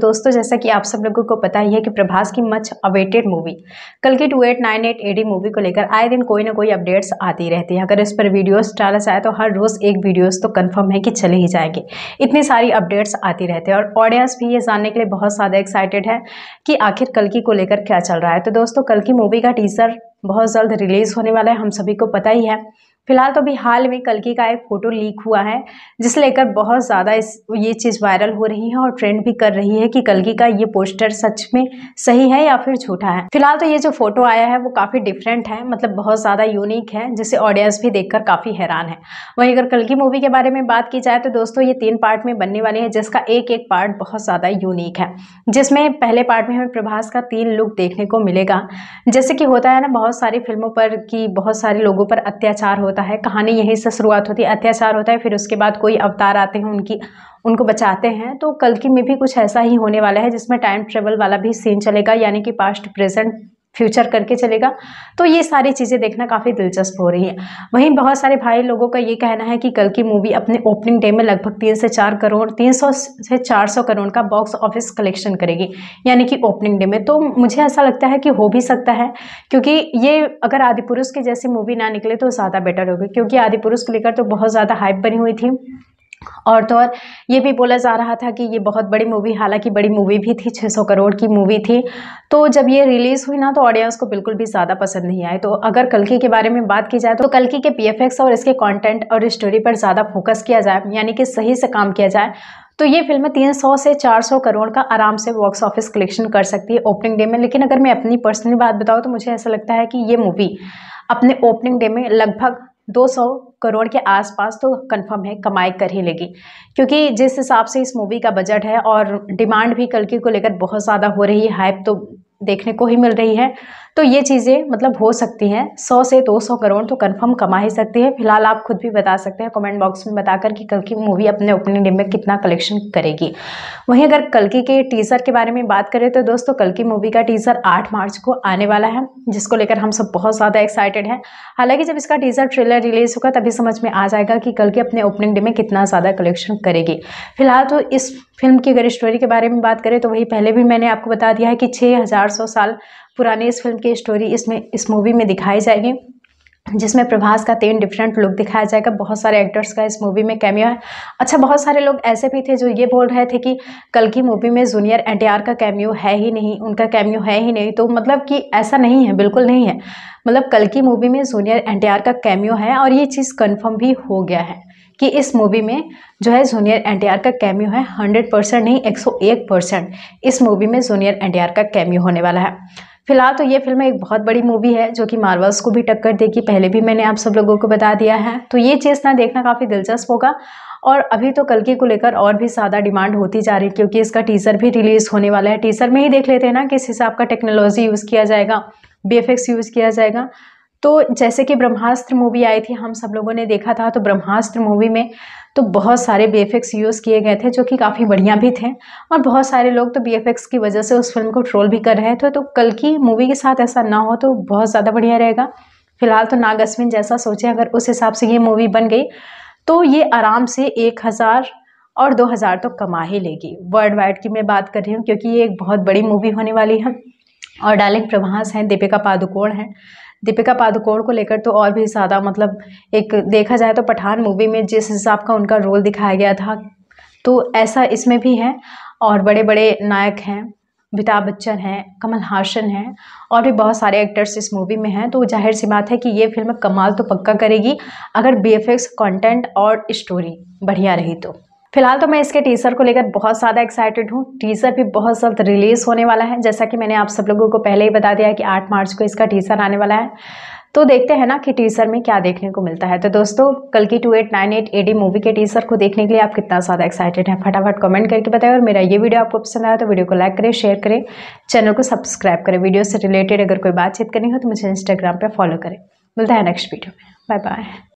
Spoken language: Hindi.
दोस्तों जैसा कि आप सब लोगों को पता ही है कि प्रभास की मच अवेटेड मूवी कल की two eight nine eight AD movie को लेकर आए दिन कोई ना कोई अपडेट्स आती रहती है अगर इस पर वीडियोस डाला जाए तो हर रोज़ एक वीडियोस तो कंफर्म है कि चले ही जाएंगे इतनी सारी अपडेट्स आती रहती है और ऑडियंस भी ये जानने के लिए बहुत ज़्यादा एक्साइटेड है कि आखिर कल को लेकर क्या चल रहा है तो दोस्तों कल की मूवी का टीजर बहुत जल्द रिलीज़ होने वाला है हम सभी को पता ही है फिलहाल तो अभी हाल में कलकी का एक फ़ोटो लीक हुआ है जिसे लेकर बहुत ज़्यादा इस ये चीज़ वायरल हो रही है और ट्रेंड भी कर रही है कि कलकी का ये पोस्टर सच में सही है या फिर झूठा है फिलहाल तो ये जो फोटो आया है वो काफ़ी डिफरेंट है मतलब बहुत ज़्यादा यूनिक है जिसे ऑडियंस भी देखकर काफ़ी हैरान है वहीं अगर कलकी मूवी के बारे में बात की जाए तो दोस्तों ये तीन पार्ट में बनने वाली है जिसका एक एक पार्ट बहुत ज़्यादा यूनिक है जिसमें पहले पार्ट में हमें प्रभास का तीन लुक देखने को मिलेगा जैसे कि होता है ना बहुत सारी फिल्मों पर कि बहुत सारे लोगों पर अत्याचार होता होता है कहानी यहीं से शुरुआत होती है अत्याचार होता है फिर उसके बाद कोई अवतार आते हैं उनकी उनको बचाते हैं तो कल की में भी कुछ ऐसा ही होने वाला है जिसमें टाइम ट्रेवल वाला भी सीन चलेगा यानी कि पास्ट प्रेजेंट फ्यूचर करके चलेगा तो ये सारी चीज़ें देखना काफ़ी दिलचस्प हो रही है वहीं बहुत सारे भाई लोगों का ये कहना है कि कल की मूवी अपने ओपनिंग डे में लगभग तीन से चार करोड़ तीन सौ से चार सौ करोड़ का बॉक्स ऑफिस कलेक्शन करेगी यानी कि ओपनिंग डे में तो मुझे ऐसा लगता है कि हो भी सकता है क्योंकि ये अगर आदिपुरुष की जैसी मूवी ना निकले तो ज़्यादा बेटर होगी क्योंकि आदिपुरुष को लेकर तो बहुत ज़्यादा हाइप बनी हुई थी और तो और ये भी बोला जा रहा था कि ये बहुत बड़ी मूवी हालांकि बड़ी मूवी भी थी 600 करोड़ की मूवी थी तो जब ये रिलीज़ हुई ना तो ऑडियंस को बिल्कुल भी ज़्यादा पसंद नहीं आई तो अगर कलकी के बारे में बात की जाए तो कलकी के पी और इसके कंटेंट और स्टोरी पर ज़्यादा फोकस किया जाए यानी कि सही से काम किया जाए तो ये फिल्म 300 से 400 करोड़ का आराम से बॉक्स ऑफिस कलेक्शन कर सकती है ओपनिंग डे में लेकिन अगर मैं अपनी पर्सनली बात बताऊँ तो मुझे ऐसा लगता है कि ये मूवी अपने ओपनिंग डे में लगभग 200 करोड़ के आसपास तो कंफर्म है कमाई कर ही लेगी क्योंकि जिस हिसाब से इस मूवी का बजट है और डिमांड भी कल्कि को लेकर बहुत ज़्यादा हो रही है हाइप तो देखने को ही मिल रही है तो ये चीज़ें मतलब हो सकती हैं सौ से दो सौ करोड़ तो कंफर्म कमा ही सकती है फिलहाल आप खुद भी बता सकते हैं कमेंट बॉक्स में बताकर कि कल की मूवी अपने ओपनिंग डे में कितना कलेक्शन करेगी वहीं अगर कल की के टीज़र के बारे में बात करें तो दोस्तों कल की मूवी का टीज़र आठ मार्च को आने वाला है जिसको लेकर हम सब बहुत ज़्यादा एक्साइटेड हैं हालाँकि जब इसका टीज़र ट्रेलर रिलीज़ होगा तभी समझ में आ जाएगा कि कल की अपने ओपनिंग डे में कितना ज़्यादा कलेक्शन करेगी फिलहाल तो इस फिल्म की अगर स्टोरी के बारे में बात करें तो वही पहले भी मैंने आपको बता दिया है कि छः 400 साल पुरानी इस फिल्म की स्टोरी इसमें इस मूवी में दिखाई जाएगी जिसमें प्रभास का तीन डिफरेंट लुक दिखाया जाएगा बहुत सारे एक्टर्स का इस मूवी में कैमियो है अच्छा बहुत सारे लोग ऐसे भी थे जो ये बोल रहे थे कि कल की मूवी में जूनियर एन का कैमियो है ही नहीं उनका कैमियो है ही नहीं तो मतलब कि ऐसा नहीं है बिल्कुल नहीं है मतलब कल की मूवी में जूनियर एन का कैमियो है और ये चीज़ कन्फर्म भी हो गया है कि इस मूवी में जो है जूनियर एन का कैम्यू है हंड्रेड परसेंट नहीं एक सौ एक परसेंट इस मूवी में जूनियर एन का कैम्यू होने वाला है फिलहाल तो ये फिल्म एक बहुत बड़ी मूवी है जो कि मार्वल्स को भी टक्कर देगी पहले भी मैंने आप सब लोगों को बता दिया है तो ये चीज़ ना देखना काफ़ी दिलचस्प होगा और अभी तो कल की को लेकर और भी ज़्यादा डिमांड होती जा रही है क्योंकि इसका टीज़र भी रिलीज़ होने वाला है टीज़र में ही देख लेते हैं ना किस हिसाब का टेक्नोलॉजी यूज़ किया जाएगा बी यूज़ किया जाएगा तो जैसे कि ब्रह्मास्त्र मूवी आई थी हम सब लोगों ने देखा था तो ब्रह्मास्त्र मूवी में तो बहुत सारे बी यूज़ किए गए थे जो कि काफ़ी बढ़िया भी थे और बहुत सारे लोग तो बी की वजह से उस फिल्म को ट्रोल भी कर रहे थे तो कल की मूवी के साथ ऐसा ना हो तो बहुत ज़्यादा बढ़िया रहेगा फिलहाल तो नाग अश्विन जैसा सोचें अगर उस हिसाब से ये मूवी बन गई तो ये आराम से एक हज़ार और दो हज़ार तो कमा ही लेगी वर्ल्ड वाइड की मैं बात कर रही हूँ क्योंकि ये एक बहुत बड़ी मूवी होने वाली है और डालिंग प्रभास हैं दीपिका पादुकोण हैं दीपिका पादुकोण को लेकर तो और भी ज़्यादा मतलब एक देखा जाए तो पठान मूवी में जिस हिसाब का उनका रोल दिखाया गया था तो ऐसा इसमें भी है और बड़े बड़े नायक हैं अमिताभ बच्चन हैं कमल हासन हैं और भी बहुत सारे एक्टर्स इस मूवी में हैं तो जाहिर सी बात है कि ये फिल्म कमाल तो पक्का करेगी अगर बी एफ कंटेंट और स्टोरी बढ़िया रही तो फिलहाल तो मैं इसके टीज़र को लेकर बहुत ज़्यादा एक्साइटेड हूँ टीज़र भी बहुत जल्द रिलीज़ होने वाला है जैसा कि मैंने आप सब लोगों को पहले ही बता दिया कि 8 मार्च को इसका टीज़र आने वाला है तो देखते हैं ना कि टीज़र में क्या देखने को मिलता है तो दोस्तों कल की two eight nine eight AD movie के टीज़र को देखने के लिए आप कितना ज़्यादा एक्साइटेड हैं फटाफट कमेंट करके बताएं और मेरा ये वीडियो आपको पसंद आया तो वीडियो को लाइक करें शेयर करें चैनल को सब्सक्राइब करें वीडियो से रिलेटेड अगर कोई बातचीत करनी हो तो मुझे इंस्टाग्राम पर फॉलो करें मिलता है नेक्स्ट वीडियो में बाय बाय